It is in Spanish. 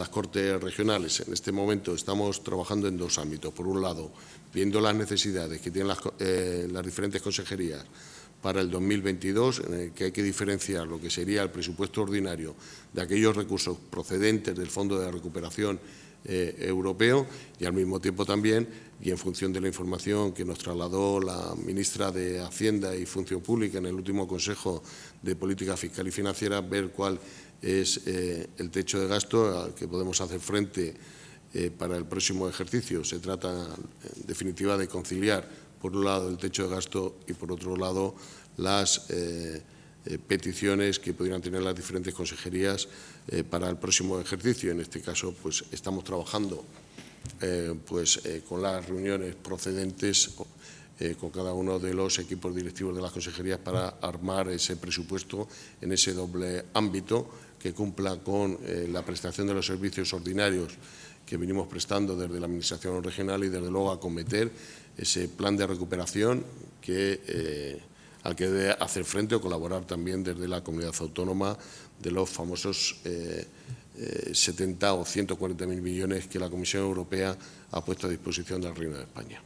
las Cortes regionales. En este momento estamos trabajando en dos ámbitos. Por un lado, viendo las necesidades que tienen las, eh, diferentes consejerías para el 2022, en el que hay que diferenciar lo que sería el presupuesto ordinario de aquellos recursos procedentes del Fondo de Recuperación eh, Europeo y al mismo tiempo también, y en función de la información que nos trasladó la ministra de Hacienda y Función Pública en el último Consejo de Política Fiscal y Financiera, ver cuál es eh, el techo de gasto al que podemos hacer frente eh, para el próximo ejercicio. Se trata, en definitiva, de conciliar por un lado el techo de gasto y por otro lado las eh, eh, peticiones que pudieran tener las diferentes consejerías eh, para el próximo ejercicio. En este caso, pues estamos trabajando pues, con las reuniones procedentes con cada uno de los equipos directivos de las consejerías para armar ese presupuesto en ese doble ámbito que cumpla con la prestación de los servicios ordinarios que venimos prestando desde la Administración regional y desde luego acometer ese plan de recuperación que, eh, al que debe hacer frente o colaborar también desde la comunidad autónoma de los famosos 70 eh, eh, o 140 mil millones que la Comisión Europea ha puesto a disposición del Reino de España.